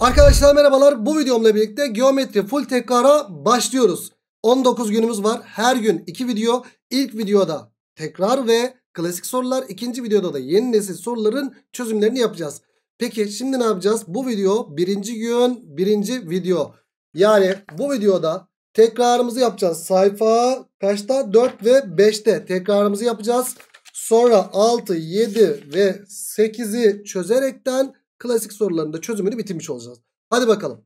Arkadaşlar merhabalar bu videomla birlikte geometri full tekrara başlıyoruz. 19 günümüz var her gün 2 video ilk videoda tekrar ve klasik sorular ikinci videoda da yeni nesil soruların çözümlerini yapacağız. Peki şimdi ne yapacağız bu video birinci gün birinci video yani bu videoda tekrarımızı yapacağız sayfa kaçta 4 ve 5'te tekrarımızı yapacağız. Sonra 6, 7 ve 8'i çözerekten klasik soruların da çözümünü bitirmiş olacağız. Hadi bakalım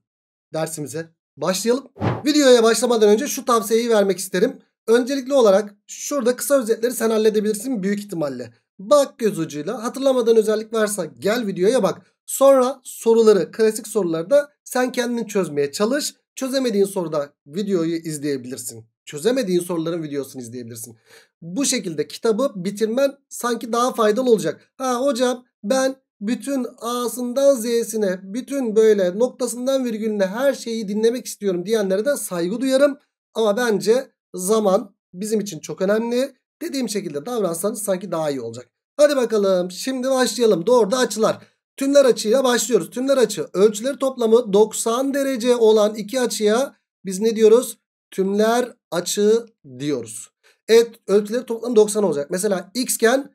dersimize başlayalım. Videoya başlamadan önce şu tavsiyeyi vermek isterim. Öncelikli olarak şurada kısa özetleri sen halledebilirsin büyük ihtimalle. Bak göz ucuyla hatırlamadan özellik varsa gel videoya bak. Sonra soruları klasik sorularda sen kendini çözmeye çalış. Çözemediğin soruda videoyu izleyebilirsin. Çözemediğin soruların videosunu izleyebilirsin. Bu şekilde kitabı bitirmen sanki daha faydalı olacak. Ha hocam ben bütün A'sından Z'sine bütün böyle noktasından virgülüne her şeyi dinlemek istiyorum diyenlere de saygı duyarım. Ama bence zaman bizim için çok önemli. Dediğim şekilde davransanız sanki daha iyi olacak. Hadi bakalım şimdi başlayalım. Doğru da açılar. Tümler açıyla başlıyoruz. Tümler açı ölçüleri toplamı 90 derece olan iki açıya biz ne diyoruz? Tümler açı diyoruz. Evet ölçüleri toplamı 90 olacak. Mesela xken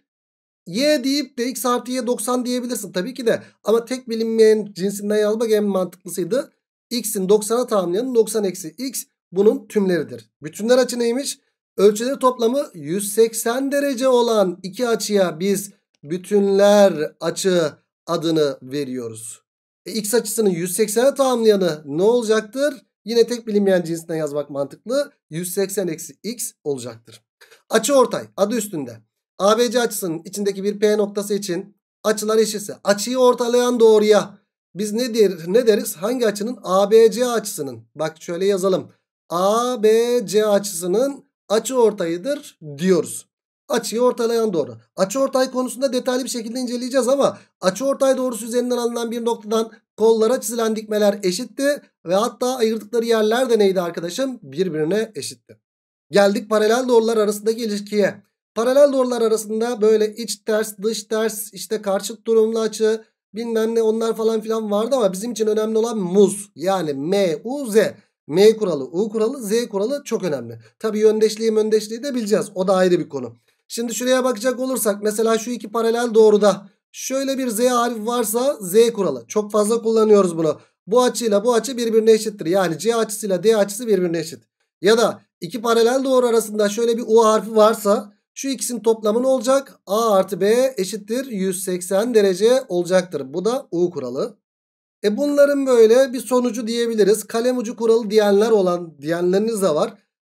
y deyip de x artı y 90 diyebilirsin tabii ki de. Ama tek bilinmeyen cinsinden yazmak en mantıklısıydı. x'in 90'a tamamlayanın 90 eksi x bunun tümleridir. Bütünler açı neymiş? Ölçüleri toplamı 180 derece olan iki açıya biz bütünler açı adını veriyoruz. E, x açısının 180'e tamamlayanı ne olacaktır? Yine tek bilinmeyen cinsinden yazmak mantıklı. 180 eksi x olacaktır. Açı ortay adı üstünde. ABC açısının içindeki bir P noktası için açılar eşitse açıyı ortalayan doğruya biz ne, der, ne deriz? Hangi açının? ABC açısının. Bak şöyle yazalım. ABC açısının açı ortayıdır diyoruz. Açıyı ortalayan doğru. Açı ortay konusunda detaylı bir şekilde inceleyeceğiz ama açı ortay doğrusu üzerinden alınan bir noktadan kollara çizilen dikmeler eşitti. Ve hatta ayırdıkları yerler de neydi arkadaşım? Birbirine eşitti. Geldik paralel doğrular arasındaki ilişkiye. Paralel doğrular arasında böyle iç ters, dış ters, işte karşıt durumlu açı bilmem ne onlar falan filan vardı ama bizim için önemli olan muz. Yani M, U, Z. M kuralı, U kuralı, Z kuralı çok önemli. Tabi yöndeşliği yöndeşliği de bileceğiz. O da ayrı bir konu. Şimdi şuraya bakacak olursak mesela şu iki paralel doğruda şöyle bir Z harfi varsa Z kuralı. Çok fazla kullanıyoruz bunu. Bu açıyla bu açı birbirine eşittir. Yani C açısıyla D açısı birbirine eşit. Ya da iki paralel doğru arasında şöyle bir U harfi varsa şu ikisinin toplamı ne olacak? A artı B eşittir 180 derece olacaktır. Bu da U kuralı. E bunların böyle bir sonucu diyebiliriz. Kalem ucu kuralı diyenler olan diyenleriniz de var.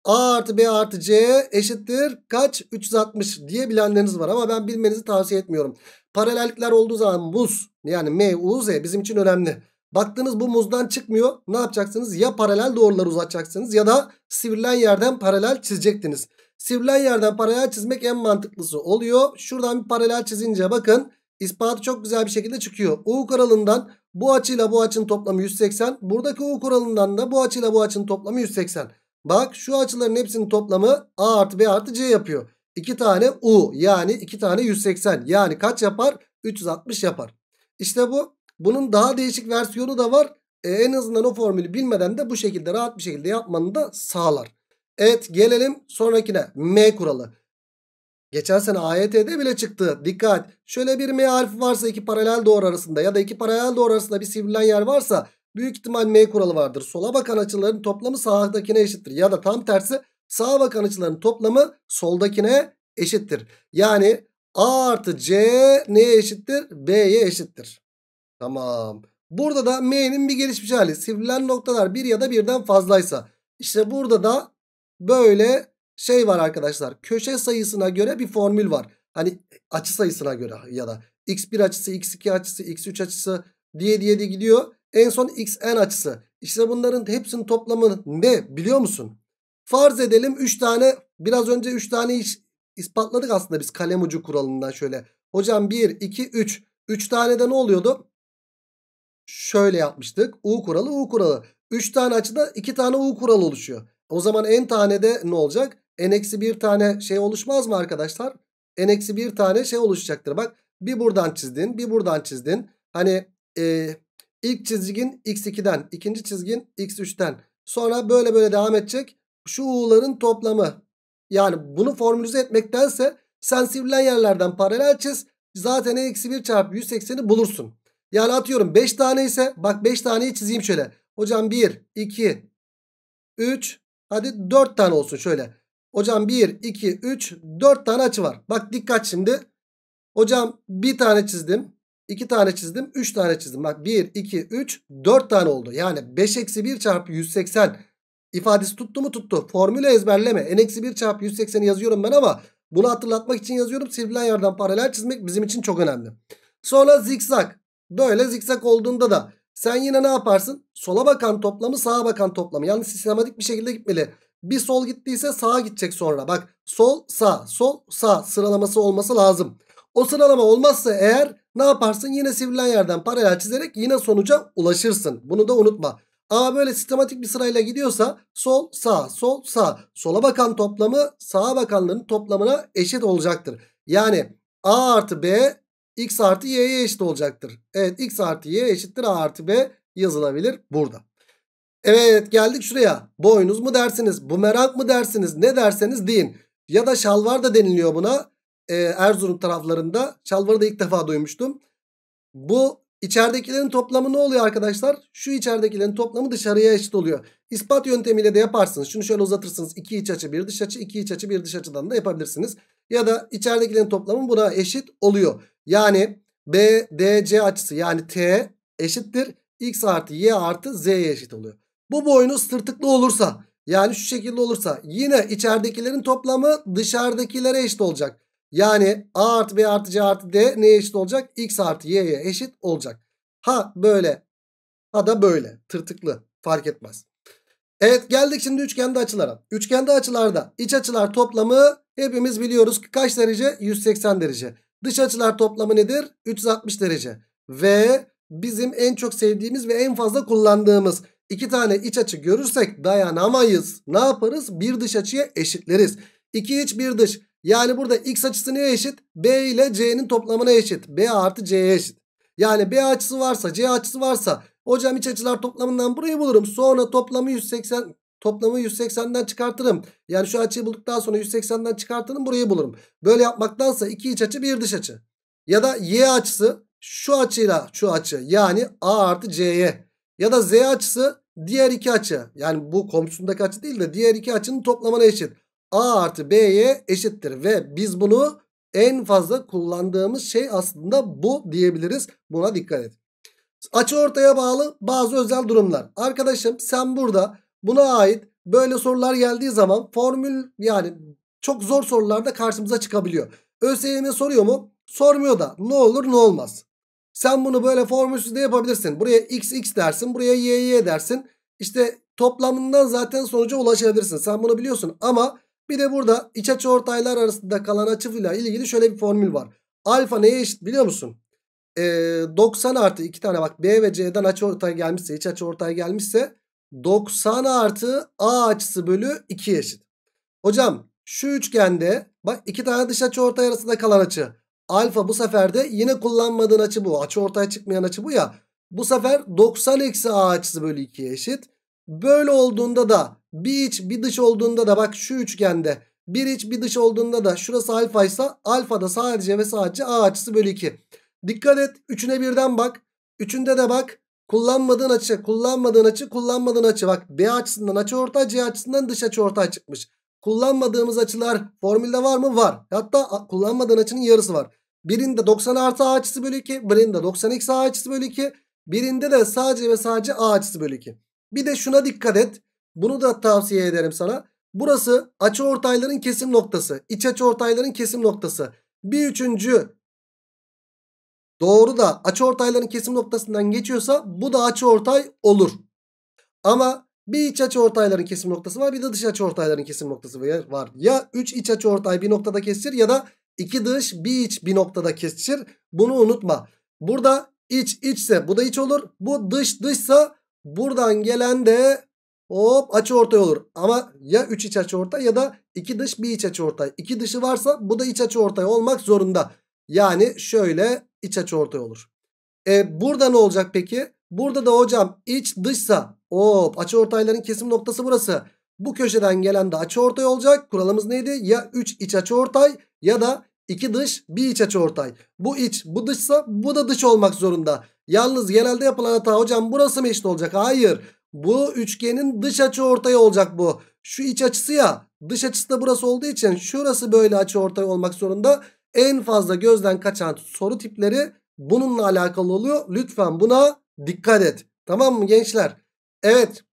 A artı B artı C eşittir kaç? 360 diye bilenleriniz var ama ben bilmenizi tavsiye etmiyorum. Paralellikler olduğu zaman muz yani M, U, Z bizim için önemli. Baktınız bu muzdan çıkmıyor. Ne yapacaksınız? Ya paralel doğruları uzatacaksınız ya da sivrilen yerden paralel çizecektiniz. Sivrilen yerden paralel çizmek en mantıklısı oluyor. Şuradan bir paralel çizince bakın ispatı çok güzel bir şekilde çıkıyor. U kuralından bu açıyla bu açının toplamı 180. Buradaki U kuralından da bu açıyla bu açının toplamı 180. Bak şu açıların hepsinin toplamı A artı B artı C yapıyor. 2 tane U yani 2 tane 180 yani kaç yapar? 360 yapar. İşte bu. Bunun daha değişik versiyonu da var. E, en azından o formülü bilmeden de bu şekilde rahat bir şekilde yapmanı da sağlar. Evet gelelim sonrakine. M kuralı. Geçen sene AYT'de bile çıktı. Dikkat. Şöyle bir M harfi varsa iki paralel doğru arasında ya da iki paralel doğru arasında bir sivrilen yer varsa büyük ihtimal M kuralı vardır. Sola bakan açıların toplamı sağdakine eşittir. Ya da tam tersi sağ bakan açıların toplamı soldakine eşittir. Yani A artı C neye eşittir? B'ye eşittir. Tamam. Burada da M'nin bir gelişmiş hali. Sivrilen noktalar bir ya da birden fazlaysa. İşte burada da böyle şey var arkadaşlar. Köşe sayısına göre bir formül var. Hani açı sayısına göre ya da x1 açısı, x2 açısı, x3 açısı diye diye de gidiyor. En son xn açısı. İşte bunların hepsinin toplamı ne biliyor musun? Farz edelim 3 tane biraz önce 3 tane iş, ispatladık aslında biz kalem ucu kuralından şöyle. Hocam 1, 2, 3. 3 tane de ne oluyordu? Şöyle yapmıştık. U kuralı, U kuralı. 3 tane açıda 2 tane U kuralı oluşuyor. O zaman n tane de ne olacak? n-1 tane şey oluşmaz mı arkadaşlar? n-1 tane şey oluşacaktır. Bak bir buradan çizdin bir buradan çizdin. Hani e, ilk çizgin x2'den ikinci çizgin x3'ten. Sonra böyle böyle devam edecek. Şu u'ların toplamı. Yani bunu formülize etmektense sen sivrilen yerlerden paralel çiz. Zaten e-1 çarpı 180'i bulursun. Yani atıyorum 5 tane ise bak 5 taneyi çizeyim şöyle. Hocam 1, 2, 3, Hadi 4 tane olsun şöyle. Hocam 1, 2, 3, 4 tane açı var. Bak dikkat şimdi. Hocam bir tane çizdim. 2 tane çizdim. 3 tane çizdim. Bak 1, 2, 3, 4 tane oldu. Yani 5 eksi 1 çarpı 180 ifadesi tuttu mu tuttu. Formüle ezberleme. N eksi 1 çarpı 180'i yazıyorum ben ama bunu hatırlatmak için yazıyorum. Sivrilen yerden paralel çizmek bizim için çok önemli. Sonra zikzak. Böyle zikzak olduğunda da sen yine ne yaparsın? Sola bakan toplamı sağa bakan toplamı. Yani sistematik bir şekilde gitmeli. Bir sol gittiyse sağa gidecek sonra. Bak sol sağ sol sağ sıralaması olması lazım. O sıralama olmazsa eğer ne yaparsın? Yine sivrilen yerden paralel çizerek yine sonuca ulaşırsın. Bunu da unutma. A böyle sistematik bir sırayla gidiyorsa sol sağ sol sağ sola bakan toplamı sağa bakanların toplamına eşit olacaktır. Yani A artı B x artı y'ye eşit olacaktır. Evet x artı y eşittir a artı b yazılabilir burada. Evet geldik şuraya. Boynuz mu dersiniz? Bumerang mı dersiniz? Ne derseniz deyin. Ya da şalvar da deniliyor buna. Ee, Erzurum taraflarında. Şalvarı da ilk defa duymuştum. Bu içeridekilerin toplamı ne oluyor arkadaşlar? Şu içeridekilerin toplamı dışarıya eşit oluyor. İspat yöntemiyle de yaparsınız. Şunu şöyle uzatırsınız. İki iç açı bir dış açı iki iç açı bir dış açıdan da yapabilirsiniz ya da içeridekilerin toplamı buna eşit oluyor. Yani BDC açısı yani T eşittir x artı y artı z'ye eşit oluyor. Bu boyunuz sırtıklı olursa yani şu şekilde olursa yine içeridekilerin toplamı dışarıdakilere eşit olacak. Yani a artı b artı c artı d neye eşit olacak? x artı y'ye eşit olacak. Ha böyle ha da böyle tırtıklı fark etmez. Evet geldik şimdi üçgende açılara. Üçgende açılarda iç açılar toplamı hepimiz biliyoruz ki kaç derece? 180 derece. Dış açılar toplamı nedir? 360 derece. Ve bizim en çok sevdiğimiz ve en fazla kullandığımız iki tane iç açı görürsek dayanamayız. Ne yaparız? Bir dış açıya eşitleriz. İki iç bir dış. Yani burada x açısı neye eşit? B ile C'nin toplamına eşit. B artı C'ye eşit. Yani B açısı varsa C açısı varsa Hocam iç açılar toplamından burayı bulurum. Sonra toplamı 180 toplamı 180'den çıkartırım. Yani şu açıyı bulduktan sonra 180'den çıkartırım burayı bulurum. Böyle yapmaktansa iki iç açı bir dış açı. Ya da y açısı şu açıyla şu açı yani a artı c'ye. Ya da z açısı diğer iki açı yani bu komşusundaki açı değil de diğer iki açının toplamına eşit. a artı b'ye eşittir ve biz bunu en fazla kullandığımız şey aslında bu diyebiliriz. Buna dikkat edin. Açı ortaya bağlı bazı özel durumlar. Arkadaşım sen burada buna ait böyle sorular geldiği zaman formül yani çok zor sorularda karşımıza çıkabiliyor. ÖSYM soruyor mu? Sormuyor da ne olur ne olmaz. Sen bunu böyle formülsüz de yapabilirsin. Buraya x x dersin buraya y y dersin. İşte toplamından zaten sonuca ulaşabilirsin. Sen bunu biliyorsun ama bir de burada iç açı ortaylar arasında kalan açıyla ilgili şöyle bir formül var. Alfa neye eşit biliyor musun? e, 90 artı 2 tane bak B ve C'den açı ortaya gelmişse iç açı ortaya gelmişse 90 artı A açısı bölü 2 eşit. Hocam şu üçgende bak iki tane dış açı ortay arasında kalan açı. Alfa bu sefer de yine kullanmadığın açı bu. Açı ortaya çıkmayan açı bu ya. Bu sefer 90 eksi A açısı bölü 2 eşit. Böyle olduğunda da bir iç bir dış olduğunda da bak şu üçgende bir iç bir dış olduğunda da şurası alfaysa alfa da sadece ve sadece A açısı bölü 2. Dikkat et. Üçüne birden bak. Üçünde de bak. Kullanmadığın açı, kullanmadığın açı, kullanmadığın açı. Bak B açısından açı orta, C açısından dış açı orta çıkmış. Kullanmadığımız açılar formülde var mı? Var. Hatta kullanmadığın açının yarısı var. Birinde 90 artı A açısı bölü 2. Birinde 90 eksi A açısı bölü 2. Birinde de sadece ve sadece A açısı bölü 2. Bir de şuna dikkat et. Bunu da tavsiye ederim sana. Burası açı ortayların kesim noktası. İç açı ortayların kesim noktası. Bir üçüncü Doğru da açı ortayların kesim noktasından geçiyorsa bu da açı ortay olur. Ama bir iç açı ortayların kesim noktası var bir de dış açı ortayların kesim noktası var. Ya 3 iç açı ortay bir noktada kesişir ya da 2 dış bir iç bir noktada kesişir. Bunu unutma. Burada iç içse bu da iç olur. Bu dış dışsa buradan gelen de hop açı ortay olur. Ama ya 3 iç açı ortay ya da 2 dış bir iç açı ortay. 2 dışı varsa bu da iç açı ortay olmak zorunda. Yani şöyle iç açı ortay olur. E burada ne olacak peki? Burada da hocam iç dışsa hop açı ortayların kesim noktası burası. Bu köşeden gelen de açı ortay olacak. Kuralımız neydi? Ya 3 iç açı ortay ya da 2 dış bir iç açı ortay. Bu iç bu dışsa bu da dış olmak zorunda. Yalnız genelde yapılan hata hocam burası mı eşit olacak? Hayır. Bu üçgenin dış açı ortay olacak bu. Şu iç açısı ya dış açısı da burası olduğu için şurası böyle açı ortay olmak zorunda en fazla gözden kaçan soru tipleri bununla alakalı oluyor. Lütfen buna dikkat et. Tamam mı gençler? Evet.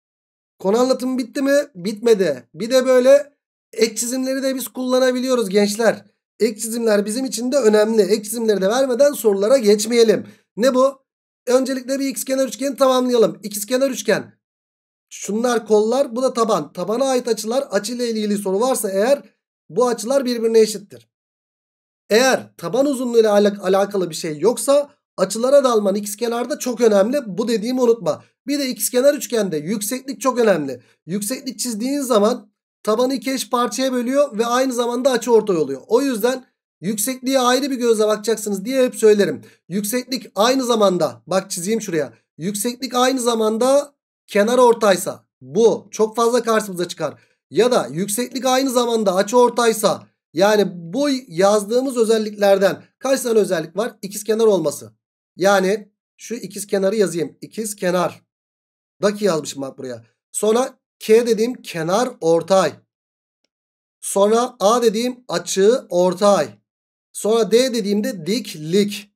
Konu anlatımı bitti mi? Bitmedi. Bir de böyle ek çizimleri de biz kullanabiliyoruz gençler. Ek çizimler bizim için de önemli. Ek çizimleri de vermeden sorulara geçmeyelim. Ne bu? Öncelikle bir x kenar üçgeni tamamlayalım. X kenar üçgen. Şunlar kollar, bu da taban. Tabana ait açılar, açıyla ilgili soru varsa eğer bu açılar birbirine eşittir. Eğer taban uzunluğuyla alak alakalı bir şey yoksa açılara dalman x kenarda çok önemli. Bu dediğimi unutma. Bir de x kenar üçgende yükseklik çok önemli. Yükseklik çizdiğin zaman tabanı iki eş parçaya bölüyor ve aynı zamanda açı ortay oluyor. O yüzden yüksekliğe ayrı bir gözle bakacaksınız diye hep söylerim. Yükseklik aynı zamanda bak çizeyim şuraya. Yükseklik aynı zamanda kenar ortaysa bu çok fazla karşımıza çıkar. Ya da yükseklik aynı zamanda açı ortaysa yani bu yazdığımız özelliklerden kaç tane özellik var? İkiz kenar olması. Yani şu ikiz kenarı yazayım. İkiz kenar. Daki yazmışım bak buraya. Sonra K dediğim kenar ortay. Sonra A dediğim açı ortay. Sonra D dediğimde diklik.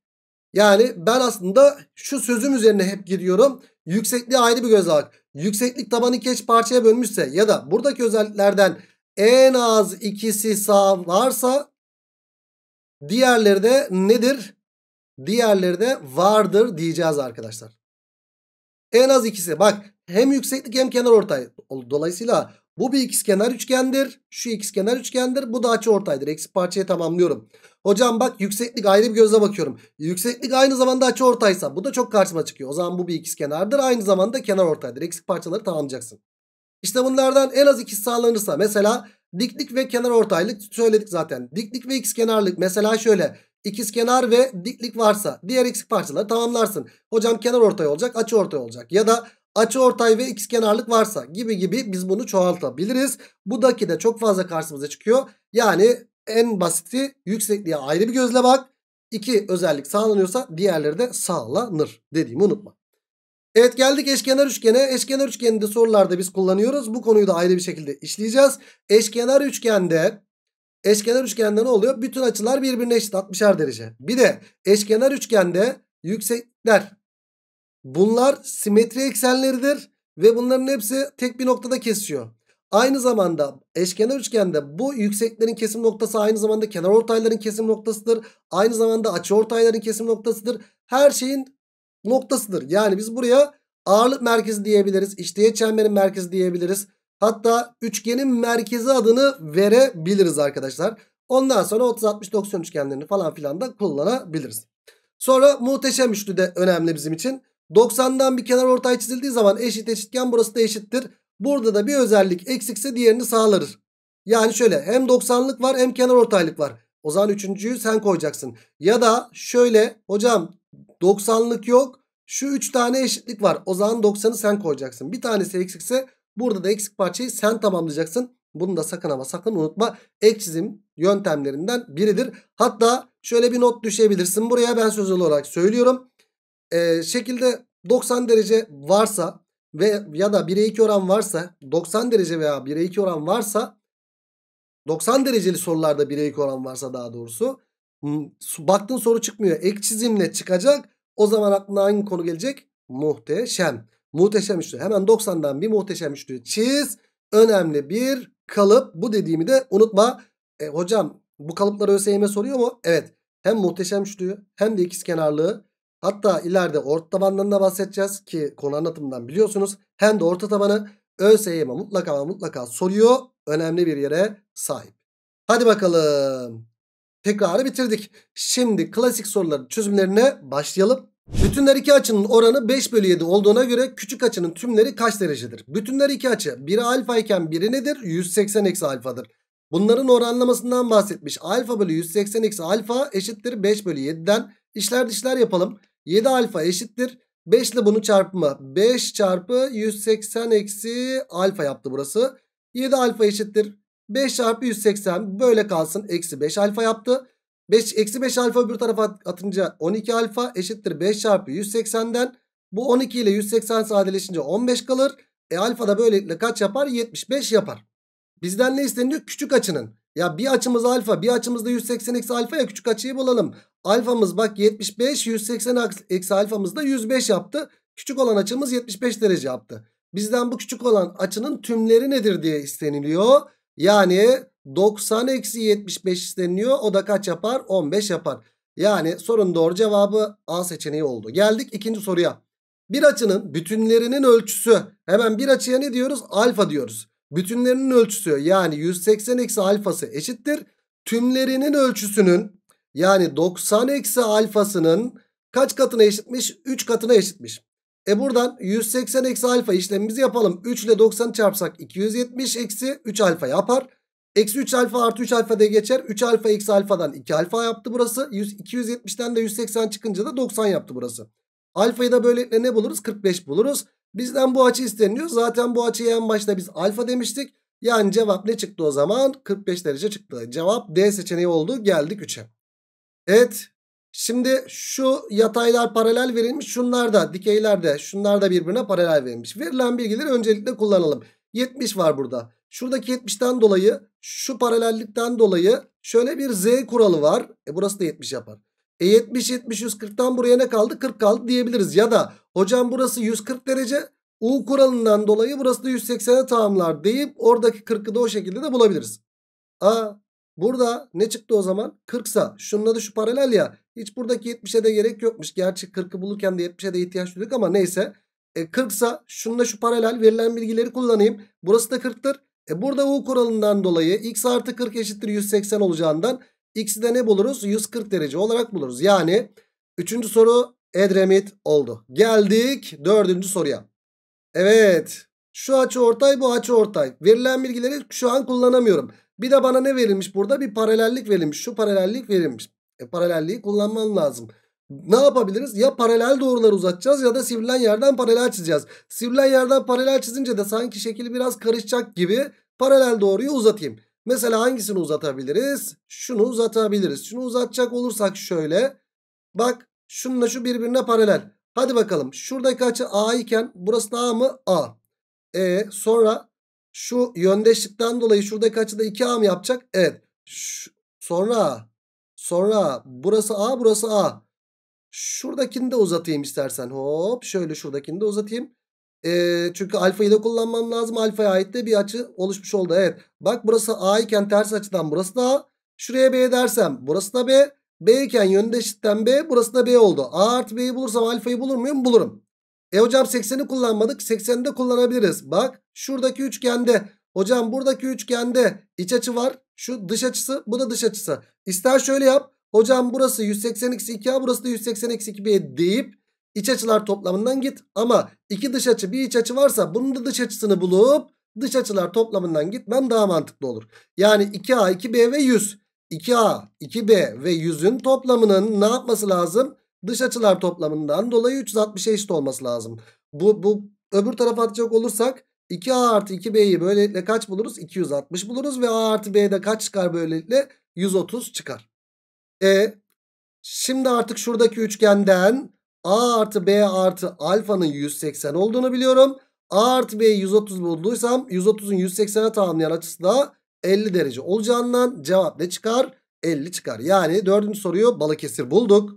Yani ben aslında şu sözüm üzerine hep gidiyorum. Yüksekliğe ayrı bir göz alak. Yükseklik tabanı keş parçaya bölmüşse ya da buradaki özelliklerden en az ikisi sağ varsa diğerleri de nedir? Diğerleri de vardır diyeceğiz arkadaşlar. En az ikisi. Bak hem yükseklik hem kenar ortay. Dolayısıyla bu bir kenar üçgendir. Şu kenar üçgendir. Bu da açı ortaydır. Eksi parçayı tamamlıyorum. Hocam bak yükseklik ayrı bir gözle bakıyorum. Yükseklik aynı zamanda açı ortaysa bu da çok karşıma çıkıyor. O zaman bu bir kenardır. Aynı zamanda kenar ortaydır. Eksik parçaları tamamlayacaksın. İşte bunlardan en az iki sağlanırsa mesela diklik ve kenar ortaylık söyledik zaten. Diklik ve ikizkenarlık mesela şöyle ikizkenar ve diklik varsa diğer eksik parçaları tamamlarsın. Hocam kenar ortay olacak açı ortay olacak ya da açı ortay ve ikizkenarlık varsa gibi gibi biz bunu çoğaltabiliriz. Bu daki çok fazla karşımıza çıkıyor. Yani en basiti yüksekliğe ayrı bir gözle bak. İki özellik sağlanıyorsa diğerleri de sağlanır dediğimi unutma. Evet geldik eşkenar üçgene. Eşkenar üçgeni de sorularda biz kullanıyoruz. Bu konuyu da ayrı bir şekilde işleyeceğiz. Eşkenar üçgende eşkenar üçgende ne oluyor? Bütün açılar birbirine eşit 60'er derece. Bir de eşkenar üçgende yüksekler bunlar simetri eksenleridir ve bunların hepsi tek bir noktada kesiyor. Aynı zamanda eşkenar üçgende bu yükseklerin kesim noktası aynı zamanda kenar ortayların kesim noktasıdır. Aynı zamanda açı ortayların kesim noktasıdır. Her şeyin noktasıdır. Yani biz buraya ağırlık merkezi diyebiliriz. İşleyen çemberin merkezi diyebiliriz. Hatta üçgenin merkezi adını verebiliriz arkadaşlar. Ondan sonra 30-60-90 üçgenlerini falan filan da kullanabiliriz. Sonra muhteşem üçlü de önemli bizim için. 90'dan bir kenar ortay çizildiği zaman eşit eşitken burası da eşittir. Burada da bir özellik eksikse diğerini sağlarır. Yani şöyle hem 90'lık var hem kenar ortaylık var. O zaman üçüncüyü sen koyacaksın. Ya da şöyle hocam 90'lık yok. Şu 3 tane eşitlik var. O zaman 90'ı sen koyacaksın. Bir tanesi eksikse burada da eksik parçayı sen tamamlayacaksın. Bunu da sakın ama sakın unutma. Ek çizim yöntemlerinden biridir. Hatta şöyle bir not düşebilirsin. Buraya ben sözlü olarak söylüyorum. Ee, şekilde 90 derece varsa ve ya da 1'e 2 oran varsa 90 derece veya 1'e 2 oran varsa 90 dereceli sorularda 1'e 2 oran varsa daha doğrusu Baktın soru çıkmıyor. Ek çizimle çıkacak. O zaman aklına hangi konu gelecek? Muhteşem. Muhteşem üçlü. Hemen 90'dan bir muhteşem üçlü çiz. Önemli bir kalıp. Bu dediğimi de unutma. E, hocam bu kalıpları ÖSYM soruyor mu? Evet. Hem muhteşem üçlüyü hem de ikizkenarlığı. Hatta ileride orta tabandan da bahsedeceğiz ki konu anlatımından biliyorsunuz. Hem de orta tabanı ÖSYM mutlaka mutlaka soruyor. Önemli bir yere sahip. Hadi bakalım. Tekrarı bitirdik. Şimdi klasik soruların çözümlerine başlayalım. Bütünler iki açının oranı 5 bölü 7 olduğuna göre küçük açının tümleri kaç derecedir? Bütünler iki açı biri alfa iken biri nedir? 180 eksi alfadır. Bunların oranlamasından bahsetmiş. Alfa bölü 180 eksi alfa eşittir 5 bölü 7'den. İşler dişler yapalım. 7 alfa eşittir. 5 ile bunu çarpımı 5 çarpı 180 eksi alfa yaptı burası. 7 alfa eşittir 5 çarpı 180 böyle kalsın. Eksi 5 alfa yaptı. 5, eksi 5 alfa öbür tarafa atınca 12 alfa eşittir 5 çarpı 180'den. Bu 12 ile 180 sadeleşince 15 kalır. E alfa da böylelikle kaç yapar? 75 yapar. Bizden ne isteniyor? Küçük açının. Ya bir açımız alfa bir açımız da 180 eksi alfa ya küçük açıyı bulalım. Alfamız bak 75 180 eksi alfamız da 105 yaptı. Küçük olan açımız 75 derece yaptı. Bizden bu küçük olan açının tümleri nedir diye isteniliyor. Yani 90 eksi 75 isteniyor. O da kaç yapar? 15 yapar. Yani sorun doğru cevabı A seçeneği oldu. Geldik ikinci soruya. Bir açının bütünlerinin ölçüsü. Hemen bir açıya ne diyoruz? Alfa diyoruz. Bütünlerinin ölçüsü yani 180 eksi alfası eşittir. Tümlerinin ölçüsünün yani 90 eksi alfasının kaç katına eşitmiş? 3 katına eşitmiş. E buradan 180 eksi alfa işlemimizi yapalım. 3 ile 90 çarpsak 270 eksi 3 alfa yapar. Eksi 3 alfa artı 3 alfa diye geçer. 3 alfa eksi alfadan 2 alfa yaptı burası. 270'ten de 180 çıkınca da 90 yaptı burası. Alfayı da böylelikle ne buluruz? 45 buluruz. Bizden bu açı isteniyor. Zaten bu açıya en başta biz alfa demiştik. Yani cevap ne çıktı o zaman? 45 derece çıktı. Cevap D seçeneği oldu. Geldik 3'e. Evet Şimdi şu yataylar paralel verilmiş. Şunlar da dikeyler de şunlar da birbirine paralel verilmiş. Verilen bilgileri öncelikle kullanalım. 70 var burada. Şuradaki 70'ten dolayı şu paralellikten dolayı şöyle bir z kuralı var. E burası da 70 yapar. E 70 70 140'tan buraya ne kaldı? 40 kaldı diyebiliriz. Ya da hocam burası 140 derece. U kuralından dolayı burası da 180'e tamamlar deyip oradaki 40'ı da o şekilde de bulabiliriz. A Burada ne çıktı o zaman? 40'sa. Şunun da şu paralel ya. Hiç buradaki 70'e de gerek yokmuş. Gerçi 40'ı bulurken de 70'e de ihtiyaç duyduk ama neyse. E 40'sa şununla şu paralel verilen bilgileri kullanayım. Burası da 40'tır. E burada U kuralından dolayı x artı 40 eşittir 180 olacağından x'i de ne buluruz? 140 derece olarak buluruz. Yani 3. soru Edremit oldu. Geldik 4. soruya. Evet şu açı ortay bu açı ortay. Verilen bilgileri şu an kullanamıyorum. Bir de bana ne verilmiş burada? Bir paralellik verilmiş. Şu paralellik verilmiş. E, paralelliği kullanmam lazım. Ne yapabiliriz? Ya paralel doğruları uzatacağız ya da sivrilen yerden paralel çizeceğiz. Sivrilen yerden paralel çizince de sanki şekil biraz karışacak gibi paralel doğruyu uzatayım. Mesela hangisini uzatabiliriz? Şunu uzatabiliriz. Şunu uzatacak olursak şöyle. Bak şununla şu birbirine paralel. Hadi bakalım. Şuradaki açı A iken burası da A mı? A. E sonra şu yöndeşlikten dolayı şuradaki açıda 2A mı yapacak? Evet. Şu, sonra sonra burası A burası A. Şuradakini de uzatayım istersen. Hop şöyle şuradakini de uzatayım. E, çünkü alfayı da kullanmam lazım. Alfaya ait de bir açı oluşmuş oldu. Evet. Bak burası A iken ters açıdan burası da A. Şuraya B dersem burası da B. B iken yönünde B. Burası da B oldu. A artı B'yi bulursam alfayı bulur muyum? Bulurum. E hocam 80'i kullanmadık. 80'i de kullanabiliriz. Bak şuradaki üçgende. Hocam buradaki üçgende iç açı var. Şu dış açısı bu da dış açısı. İster şöyle yap. Hocam burası 180x2a burası da 180x2b deyip iç açılar toplamından git. Ama iki dış açı bir iç açı varsa bunun da dış açısını bulup dış açılar toplamından gitmem daha mantıklı olur. Yani 2a 2b ve 100. 2a 2b ve 100'ün toplamının ne yapması lazım? Dış açılar toplamından dolayı 360'a eşit olması lazım. Bu, bu öbür tarafa atacak olursak 2A artı 2B'yi böylelikle kaç buluruz? 260 buluruz ve A artı B'de kaç çıkar böylelikle? 130 çıkar. E şimdi artık şuradaki üçgenden A artı B artı alfanın 180 olduğunu biliyorum. A artı B'yi 130 bulduysam 130'un 180'e tamamlayan açısı da 50 derece olacağından cevap ne çıkar? 50 çıkar. Yani dördüncü soruyu Balıkesir bulduk.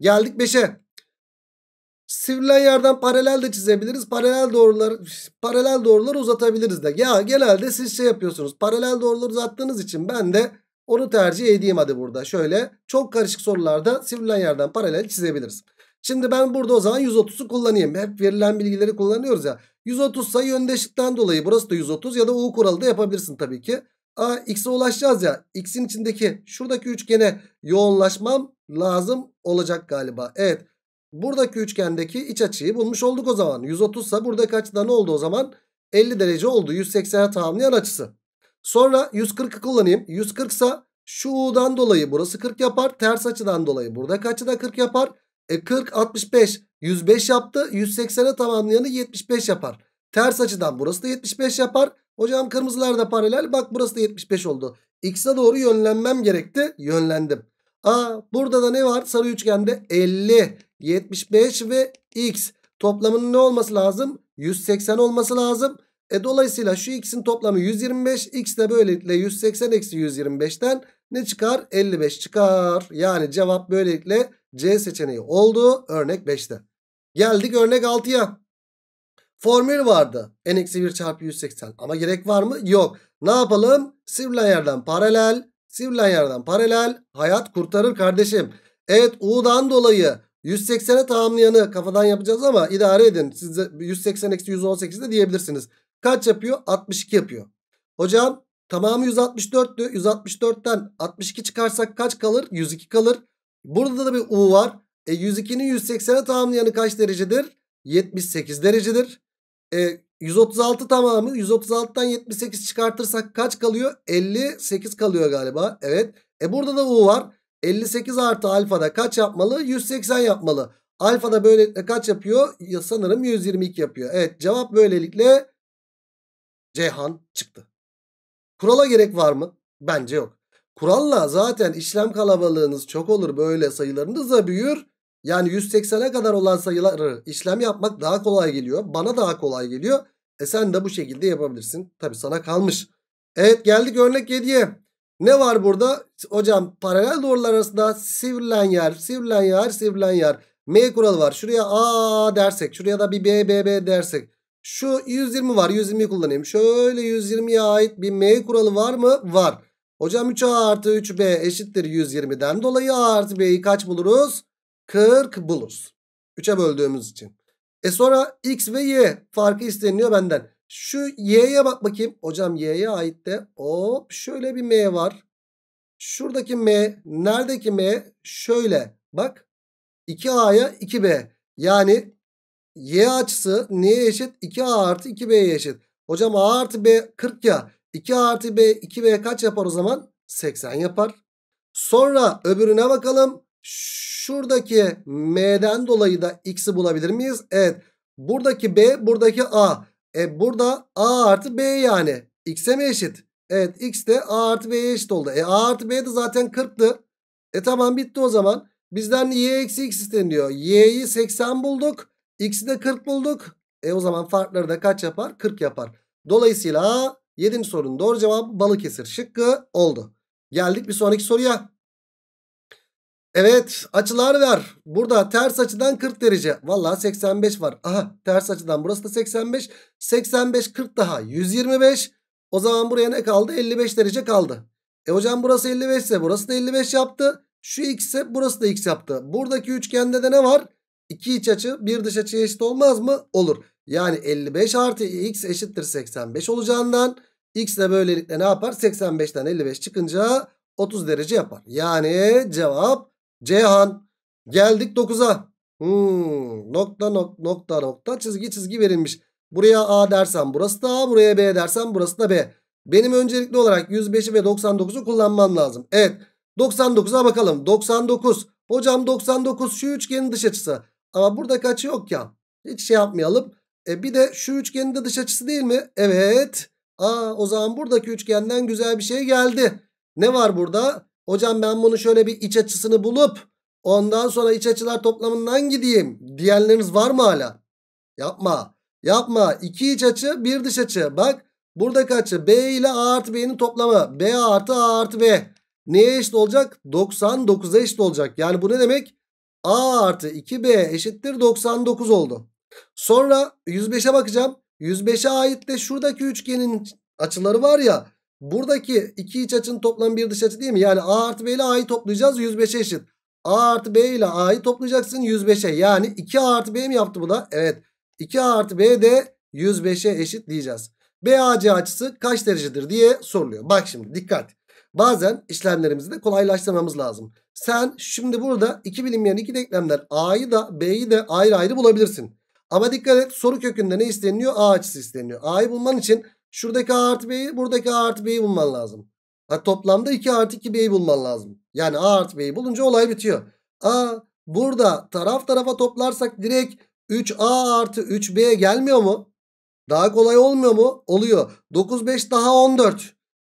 Geldik 5'e. Sivrilen yerden paralel de çizebiliriz. Paralel doğrular paralel doğrular uzatabiliriz de. Ya genelde siz şey yapıyorsunuz. Paralel doğrular uzattığınız için ben de onu tercih edeyim hadi burada. Şöyle çok karışık sorularda sivrilen yerden paralel çizebiliriz. Şimdi ben burada o zaman 130'u kullanayım. Hep verilen bilgileri kullanıyoruz ya. 130 ise yöndeşikten dolayı burası da 130 ya da U kuralı da yapabilirsin tabii ki. A, X'e ulaşacağız ya. X'in içindeki şuradaki üçgene yoğunlaşmam lazım olacak galiba. Evet buradaki üçgendeki iç açıyı bulmuş olduk o zaman. 130 ise burada kaçta ne oldu o zaman? 50 derece oldu. 180'e tamamlayan açısı. Sonra 140'ı kullanayım. 140 ise şu U'dan dolayı burası 40 yapar. Ters açıdan dolayı burada açı da 40 yapar. E 40 65 105 yaptı. 180'e tamamlayanı 75 yapar. Ters açıdan burası da 75 yapar. Hocam kırmızılar da paralel. Bak burası da 75 oldu. X'e doğru yönlenmem gerekti. Yönlendim. Aa burada da ne var? Sarı üçgende 50, 75 ve x. Toplamının ne olması lazım? 180 olması lazım. E dolayısıyla şu x'in toplamı 125. X de böylelikle 180 eksi 125'ten ne çıkar? 55 çıkar. Yani cevap böylelikle C seçeneği oldu. Örnek 5'te. Geldik örnek 6'ya. Formül vardı. N-1 çarpı 180. Ama gerek var mı? Yok. Ne yapalım? Sivrilen yerden paralel. Sivrilen yerden paralel. Hayat kurtarır kardeşim. Evet U'dan dolayı 180'e tamamlayanı kafadan yapacağız ama idare edin. Siz de 180 eksi 118 de diyebilirsiniz. Kaç yapıyor? 62 yapıyor. Hocam tamamı 164'tü. 164'ten 62 çıkarsak kaç kalır? 102 kalır. Burada da bir U var. E 102'nin 180'e tamamlayanı kaç derecedir? 78 derecedir. E 136 tamamı. 136'dan 78 çıkartırsak kaç kalıyor? 58 kalıyor galiba. Evet. E burada da U var. 58 artı alfada kaç yapmalı? 180 yapmalı. Alfada böylelikle kaç yapıyor? Ya sanırım 122 yapıyor. Evet cevap böylelikle Ceyhan çıktı. Kurala gerek var mı? Bence yok. Kuralla zaten işlem kalabalığınız çok olur. Böyle sayılarınız da büyür. Yani 180'e kadar olan sayıları işlem yapmak daha kolay geliyor. Bana daha kolay geliyor. E sen de bu şekilde yapabilirsin. Tabi sana kalmış. Evet geldik örnek 7'ye. Ne var burada? Hocam paralel doğrular arasında sivrilen yer, sivrilen yer, sivrilen yer. M kuralı var. Şuraya A dersek, şuraya da bir B, B, B dersek. Şu 120 var. 120'yi kullanayım. Şöyle 120'ye ait bir M kuralı var mı? Var. Hocam 3A artı 3B eşittir 120'den dolayı A artı B'yi kaç buluruz? 40 buluruz, 3'e böldüğümüz için. E sonra x ve y farkı isteniyor benden. Şu y'ye bak bakayım. Hocam y'ye ait de hop şöyle bir m var. Şuradaki m neredeki m şöyle bak. 2a'ya 2b. Yani y açısı neye eşit? 2a artı 2b'ye eşit. Hocam a artı b 40 ya. 2 artı b 2b kaç yapar o zaman? 80 yapar. Sonra öbürüne bakalım. Şuradaki M'den dolayı da X'i bulabilir miyiz? Evet. Buradaki B, buradaki A. E burada A artı B yani. X'e mi eşit? Evet X de A artı B'ye eşit oldu. E A artı B de zaten 40'tı. E tamam bitti o zaman. Bizden Y eksi X isteniyor. Y'yi 80 bulduk. X'i de 40 bulduk. E o zaman farkları da kaç yapar? 40 yapar. Dolayısıyla 7. sorunun doğru cevabı Balıkesir şıkkı oldu. Geldik bir sonraki soruya. Evet açılar ver. Burada ters açıdan 40 derece. Vallahi 85 var. Aha ters açıdan burası da 85. 85 40 daha 125. O zaman buraya ne kaldı? 55 derece kaldı. E hocam burası 55 ise burası da 55 yaptı. Şu x ise burası da x yaptı. Buradaki üçgende de ne var? 2 iç açı bir dış açı eşit olmaz mı? Olur. Yani 55 artı x eşittir 85 olacağından x de böylelikle ne yapar? 85'ten 55 çıkınca 30 derece yapar. Yani cevap Ceyhan geldik 9'a. Hmm, nokta nokta nokta çizgi çizgi verilmiş. Buraya A dersen burası da A. Buraya B dersen burası da B. Benim öncelikli olarak 105'i ve 99'u kullanmam lazım. Evet 99'a bakalım. 99. Hocam 99 şu üçgenin dış açısı. Ama burada kaçı yok ya. Hiç şey yapmayalım. E bir de şu üçgenin de dış açısı değil mi? Evet. Aa, o zaman buradaki üçgenden güzel bir şey geldi. Ne var burada? Hocam ben bunu şöyle bir iç açısını bulup ondan sonra iç açılar toplamından gideyim diyenleriniz var mı hala? Yapma. Yapma. İki iç açı bir dış açı. Bak burada açı B ile A artı B'nin toplamı. B artı A artı B. Neye eşit olacak? 99'a eşit olacak. Yani bu ne demek? A artı 2B eşittir 99 oldu. Sonra 105'e bakacağım. 105'e ait de şuradaki üçgenin açıları var ya. Buradaki iki iç açının toplam bir dış açı değil mi? Yani A artı B ile A'yı toplayacağız 105'e eşit. A artı B ile A'yı toplayacaksın 105'e. Yani 2A artı B mi yaptı bu da? Evet. 2A artı B de 105'e eşit diyeceğiz. BAC açısı kaç derecedir diye soruluyor. Bak şimdi dikkat. Bazen işlemlerimizi de kolaylaştırmamız lazım. Sen şimdi burada iki bilinmeyen iki denklemler A'yı da B'yi de ayrı ayrı bulabilirsin. Ama dikkat et soru kökünde ne isteniyor? A açısı isteniyor. A'yı bulman için Şuradaki A artı B'yi buradaki A artı B'yi bulman lazım. Ha, toplamda 2 artı 2 B'yi bulman lazım. Yani A artı B'yi bulunca olay bitiyor. A burada taraf tarafa toplarsak direkt 3A artı 3B gelmiyor mu? Daha kolay olmuyor mu? Oluyor. 9 5 daha 14.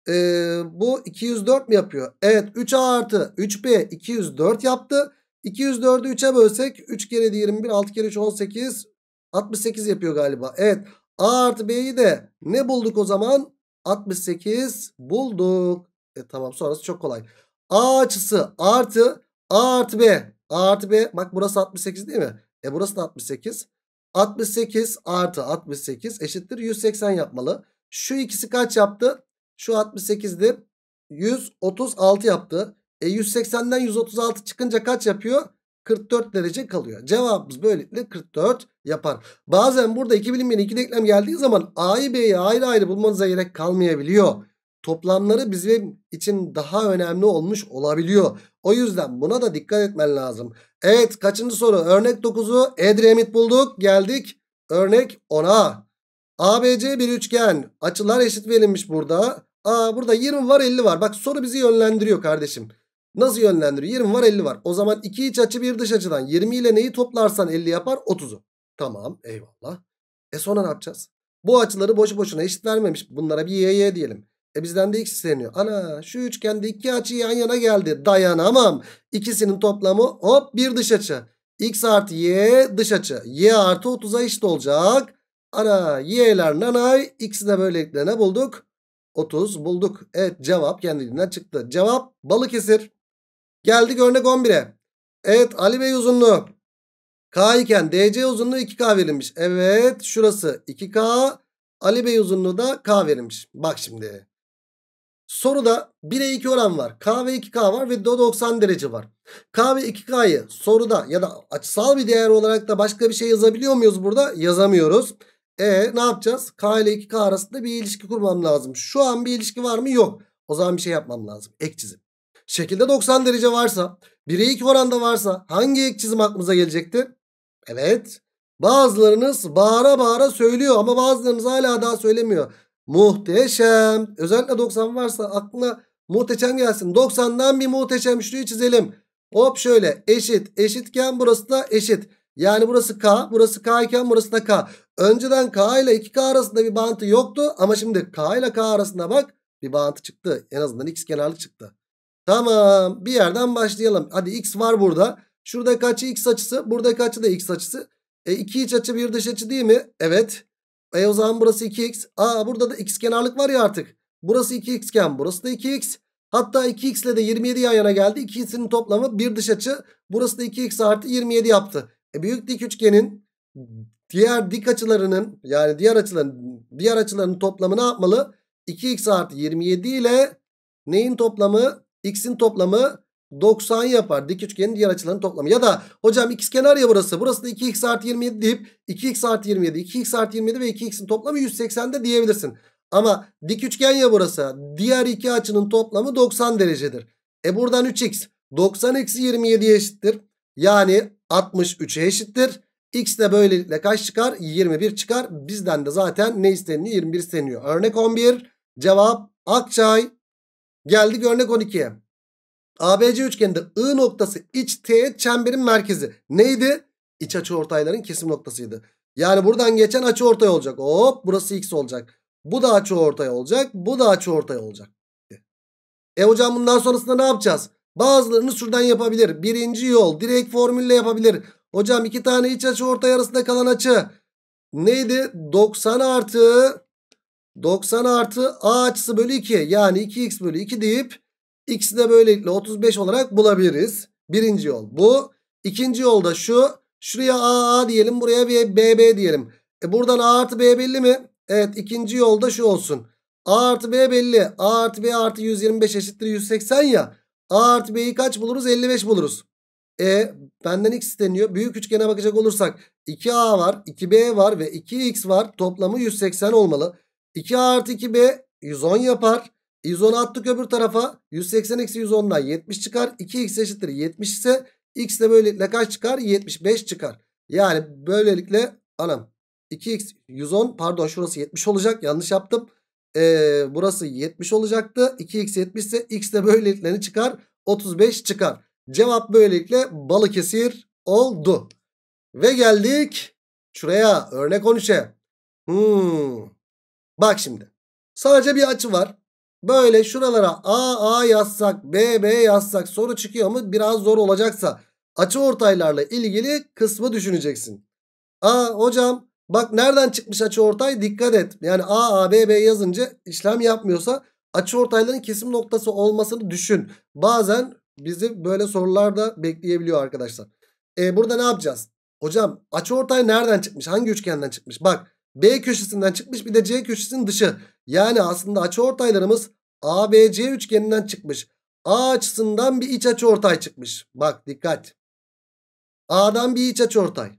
Ee, bu 204 mi yapıyor? Evet 3A artı 3B 204 yaptı. 204'ü 3'e bölsek 3 kere de 21 6 kere 3 18 68 yapıyor galiba. Evet A artı B'yi de ne bulduk o zaman? 68 bulduk. E tamam sonrası çok kolay. A açısı artı A artı B. A artı B bak burası 68 değil mi? E burası da 68. 68 artı 68 eşittir 180 yapmalı. Şu ikisi kaç yaptı? Şu 68'di. 136 yaptı. E 180'den 136 çıkınca kaç yapıyor? 44 derece kalıyor. Cevabımız böylelikle 44 yapar. Bazen burada iki bilinmeyen 2 denklem geldiği zaman A'yı B'yi ayrı ayrı bulmanıza gerek kalmayabiliyor. Toplamları bizim için daha önemli olmuş olabiliyor. O yüzden buna da dikkat etmen lazım. Evet kaçıncı soru? Örnek 9'u Edremit bulduk. Geldik örnek 10'a. ABC bir üçgen. Açılar eşit verilmiş burada. Aa burada 20 var 50 var. Bak soru bizi yönlendiriyor kardeşim. Nasıl yönlendiriyor? 20 var 50 var. O zaman iki iç açı bir dış açıdan. 20 ile neyi toplarsan 50 yapar? 30'u. Tamam eyvallah. E sonra ne yapacağız? Bu açıları boşu boşuna eşit vermemiş. Bunlara bir y diyelim. E bizden de x isteniyor. Ana şu üçgende iki açı yan yana geldi. Dayanamam. İkisinin toplamı hop bir dış açı. X artı y dış açı. Y artı 30'a eşit olacak. Ana y'ler nanay. X'i de böylelikle ne bulduk? 30 bulduk. Evet cevap kendiliğinden çıktı. Cevap Balıkesir. Geldik örnek 11'e. Evet Ali Bey uzunluğu K iken DC uzunluğu 2K verilmiş. Evet şurası 2K. Ali Bey uzunluğu da K verilmiş. Bak şimdi. Soruda 1'e 2 oran var. K ve 2K var ve 90 derece var. K ve 2K'yı soruda ya da açısal bir değer olarak da başka bir şey yazabiliyor muyuz burada? Yazamıyoruz. E ne yapacağız? K ile 2K arasında bir ilişki kurmam lazım. Şu an bir ilişki var mı? Yok. O zaman bir şey yapmam lazım. Ek çizim. Şekilde 90 derece varsa, 1'e 2 oranda varsa hangi ek çizim aklımıza gelecekti? Evet. Bazılarınız bağıra bağıra söylüyor ama bazılarınız hala daha söylemiyor. Muhteşem. Özellikle 90 varsa aklına muhteşem gelsin. 90'dan bir muhteşem üçlüyü çizelim. Hop şöyle eşit eşitken burası da eşit. Yani burası K burası K iken burası da K. Önceden K ile 2K arasında bir bağıntı yoktu ama şimdi K ile K arasında bak bir bağıntı çıktı. En azından x kenarlık çıktı. Tamam bir yerden başlayalım. Hadi x var burada. Şurada açı x açısı. burada açı da x açısı. E 2 iç açı bir dış açı değil mi? Evet. E o zaman burası 2x. Aa burada da x kenarlık var ya artık. Burası 2x ken, burası da 2x. Hatta 2x ile de 27 yan yana geldi. İkisinin toplamı bir dış açı. Burası da 2x artı 27 yaptı. E büyük dik üçgenin diğer dik açılarının yani diğer açıların diğer açılarının toplamı ne yapmalı? 2x artı 27 ile neyin toplamı? X'in toplamı 90 yapar. Dik üçgenin diğer açılarının toplamı. Ya da hocam x kenar ya burası. Burası da 2x artı 27 deyip 2x artı 27, 2x artı 27 ve 2x'in toplamı 180 de diyebilirsin. Ama dik üçgen ya burası. Diğer iki açının toplamı 90 derecedir. E buradan 3x 90 eksi 27'ye eşittir. Yani 63'e eşittir. X de böylelikle kaç çıkar? 21 çıkar. Bizden de zaten ne isteniyor? 21 isteniyor. Örnek 11. Cevap Akçay. Geldik örnek 12'ye. ABC üçgeninde I noktası iç teğet çemberin merkezi. Neydi? İç açı ortayların kesim noktasıydı. Yani buradan geçen açı ortay olacak. Hop burası X olacak. Bu da açı ortay olacak. Bu da açı ortay olacak. E hocam bundan sonrasında ne yapacağız? Bazılarını şuradan yapabilir. Birinci yol direkt formülle yapabilir. Hocam iki tane iç açı ortay arasında kalan açı neydi? 90 artı 90 artı a açısı bölü 2 yani 2x bölü 2 deyip x'i de böylelikle 35 olarak bulabiliriz. Birinci yol bu. İkinci yolda şu. Şuraya a a diyelim buraya b b diyelim. E buradan a artı b belli mi? Evet ikinci yolda şu olsun. a artı b belli. a artı b artı 125 eşittir 180 ya. a artı b'yi kaç buluruz? 55 buluruz. E benden x isteniyor. Büyük üçgene bakacak olursak 2a var, 2b var ve 2x var. Toplamı 180 olmalı. 2a artı 2b 110 yapar. 110 attık öbür tarafa. 180 eksi 110'dan 70 çıkar. 2x eşittir 70 ise x de böylelikle kaç çıkar? 75 çıkar. Yani böylelikle anam 2x 110 pardon şurası 70 olacak. Yanlış yaptım. Ee, burası 70 olacaktı. 2x 70 ise x de böylelikle ne çıkar? 35 çıkar. Cevap böylelikle Balıkesir oldu. Ve geldik şuraya örnek 13'e. Hmm. Bak şimdi. Sadece bir açı var. Böyle şuralara A A yazsak B B yazsak soru çıkıyor mu? Biraz zor olacaksa açı ortaylarla ilgili kısmı düşüneceksin. A hocam bak nereden çıkmış açı ortay dikkat et. Yani A A B B yazınca işlem yapmıyorsa açı ortayların kesim noktası olmasını düşün. Bazen bizi böyle sorular da bekleyebiliyor arkadaşlar. E, burada ne yapacağız? Hocam açı ortay nereden çıkmış? Hangi üçgenden çıkmış? Bak B köşesinden çıkmış bir de C köşesinin dışı. Yani aslında açıortaylarımız ABC üçgeninden çıkmış. A açısından bir iç açıortay çıkmış. Bak dikkat. A'dan bir iç açıortay,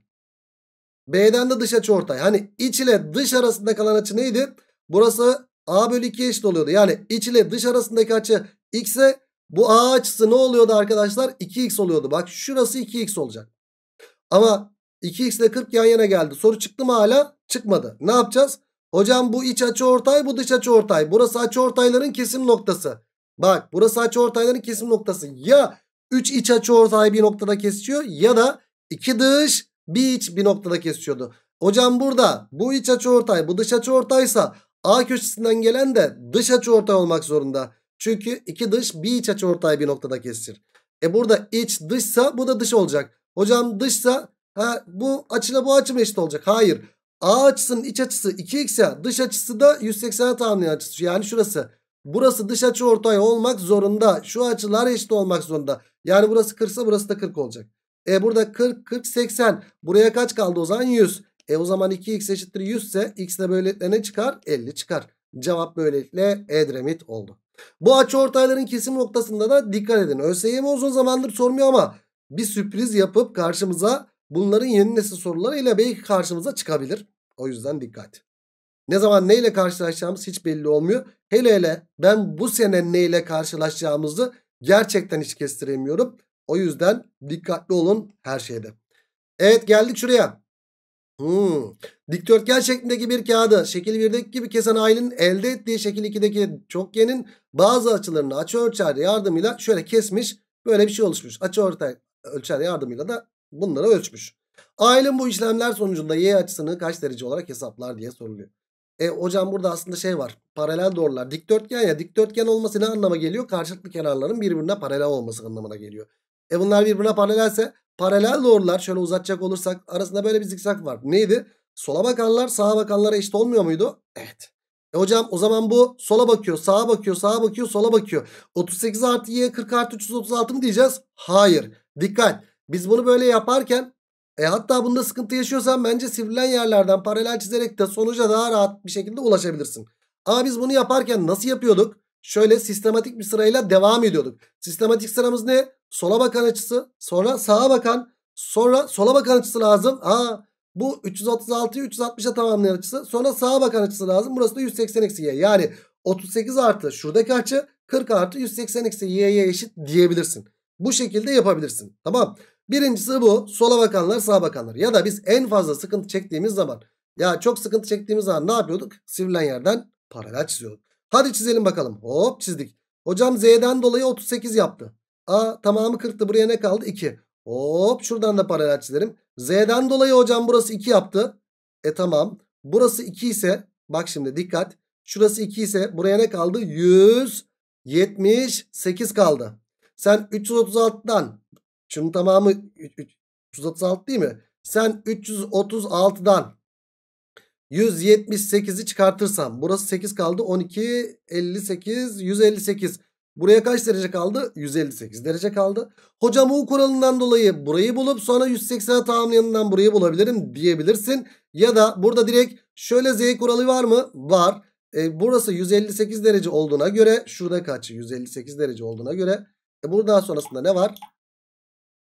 B'den de dış açıortay. Hani iç ile dış arasında kalan açı neydi? Burası A bölü 2 eşit oluyordu. Yani iç ile dış arasındaki açı x'e bu A açısı ne oluyordu arkadaşlar? 2x oluyordu. Bak şurası 2x olacak. Ama 2x ile 40 yan yana geldi. Soru çıktı mı hala? Çıkmadı. Ne yapacağız? Hocam bu iç açı ortay bu dış açı ortay. Burası açı ortayların kesim noktası. Bak burası açı ortayların kesim noktası. Ya 3 iç açı ortay bir noktada kesişiyor ya da 2 dış bir iç bir noktada kesişiyordu. Hocam burada bu iç açı ortay bu dış açı ortaysa A köşesinden gelen de dış açı ortay olmak zorunda. Çünkü 2 dış bir iç açı ortay bir noktada kesişir. E burada iç dışsa bu da dış olacak. Hocam dışsa Ha, bu açıyla bu açı mı eşit olacak. Hayır. A açısının iç açısı 2x ya. Dış açısı da 180'e tamamlayan açısı. Yani şurası. Burası dış açı ortay olmak zorunda. Şu açılar eşit olmak zorunda. Yani burası 40 burası da 40 olacak. E burada 40, 40, 80. Buraya kaç kaldı o zaman? 100. E o zaman 2x eşittir 100 ise x de böylelikle ne çıkar? 50 çıkar. Cevap böylelikle Edremit oldu. Bu açı ortayların kesim noktasında da dikkat edin. ÖSYM uzun zamandır sormuyor ama bir sürpriz yapıp karşımıza bunların yeni nesil soruları ile belki karşımıza çıkabilir. O yüzden dikkat. Ne zaman neyle karşılaşacağımız hiç belli olmuyor. Hele hele ben bu sene neyle karşılaşacağımızı gerçekten hiç kestiremiyorum. O yüzden dikkatli olun her şeyde. Evet geldik şuraya. Hmm. Dikdörtgen şeklindeki bir kağıdı şekil 1'deki gibi kesen ailenin elde ettiği şekil 2'deki çokgenin bazı açılarını açı ölçer yardımıyla şöyle kesmiş. Böyle bir şey oluşmuş. Açı ölçer yardımıyla da Bunları ölçmüş. Ailem bu işlemler sonucunda y açısını kaç derece olarak hesaplar diye soruluyor. E hocam burada aslında şey var. Paralel doğrular. Dikdörtgen ya dikdörtgen olması ne anlama geliyor? Karşılıklı kenarların birbirine paralel olması anlamına geliyor. E bunlar birbirine paralelse paralel doğrular şöyle uzatacak olursak arasında böyle bir zikzak var. Neydi? Sola bakanlar sağa bakanlara eşit olmuyor muydu? Evet. E hocam o zaman bu sola bakıyor, sağa bakıyor, sağa bakıyor, sola bakıyor. 38 artı y 40 artı 336 mı diyeceğiz? Hayır. Dikkat. Biz bunu böyle yaparken e hatta bunda sıkıntı yaşıyorsan bence sivrilen yerlerden paralel çizerek de sonuca daha rahat bir şekilde ulaşabilirsin. Ama biz bunu yaparken nasıl yapıyorduk? Şöyle sistematik bir sırayla devam ediyorduk. Sistematik sıramız ne? Sola bakan açısı, sonra sağa bakan, sonra sola bakan açısı lazım. Ha bu 336'yı 360'a tamamlayan açısı. Sonra sağa bakan açısı lazım. Burası da 180 eksi y. Yani 38 artı şuradaki açı 40 artı 180 eksi y'ye eşit diyebilirsin. Bu şekilde yapabilirsin. Tamam. Birincisi bu. Sola bakanlar sağa bakanlar. Ya da biz en fazla sıkıntı çektiğimiz zaman ya çok sıkıntı çektiğimiz zaman ne yapıyorduk? Sivrilen yerden paralel çiziyorduk. Hadi çizelim bakalım. Hop çizdik. Hocam Z'den dolayı 38 yaptı. A tamamı 40'tı. Buraya ne kaldı? 2. Hop şuradan da paralel çizelim. Z'den dolayı hocam burası 2 yaptı. E tamam. Burası 2 ise bak şimdi dikkat. Şurası 2 ise buraya ne kaldı? 178 kaldı. Sen 336'dan Şunun tamamı 336 değil mi? Sen 336'dan 178'i çıkartırsan burası 8 kaldı 12 58 158 buraya kaç derece kaldı 158 derece kaldı hocam U kuralından dolayı burayı bulup sonra 180'e tamamlayanından burayı bulabilirim diyebilirsin ya da burada direkt şöyle Z kuralı var mı var e, burası 158 derece olduğuna göre şurada kaç 158 derece olduğuna göre e, buradan sonrasında ne var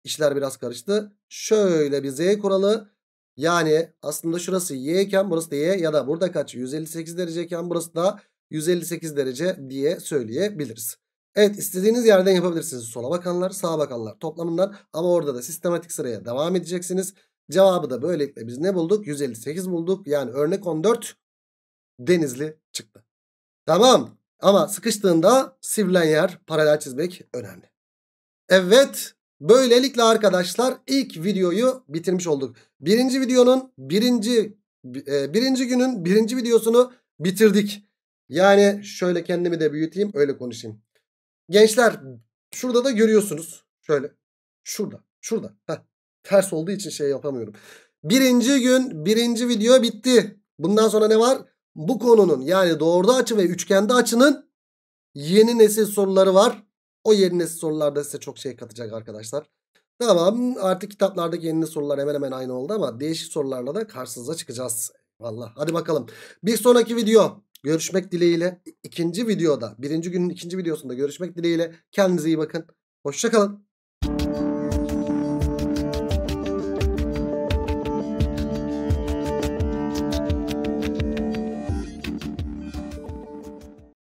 İşler biraz karıştı. Şöyle bir Z kuralı. Yani aslında şurası Y iken burası da Y ya da burada kaç? 158 dereceyken burası da 158 derece diye söyleyebiliriz. Evet istediğiniz yerden yapabilirsiniz. Sola bakanlar sağa bakanlar toplamından ama orada da sistematik sıraya devam edeceksiniz. Cevabı da böylelikle biz ne bulduk? 158 bulduk. Yani örnek 14 denizli çıktı. Tamam ama sıkıştığında sivrilen yer paralel çizmek önemli. Evet Böylelikle arkadaşlar ilk videoyu bitirmiş olduk. Birinci videonun birinci e, birinci günün birinci videosunu bitirdik. Yani şöyle kendimi de büyüteyim öyle konuşayım. Gençler şurada da görüyorsunuz. Şöyle şurada şurada. Heh, ters olduğu için şey yapamıyorum. Birinci gün birinci video bitti. Bundan sonra ne var? Bu konunun yani doğruda açı ve üçgende açının yeni nesil soruları var. O yerine nesil sorularda size çok şey katacak arkadaşlar. Tamam artık kitaplardaki yeni sorular hemen hemen aynı oldu ama değişik sorularla da karşınıza çıkacağız. Valla hadi bakalım. Bir sonraki video görüşmek dileğiyle. ikinci videoda birinci günün ikinci videosunda görüşmek dileğiyle. Kendinize iyi bakın. Hoşçakalın.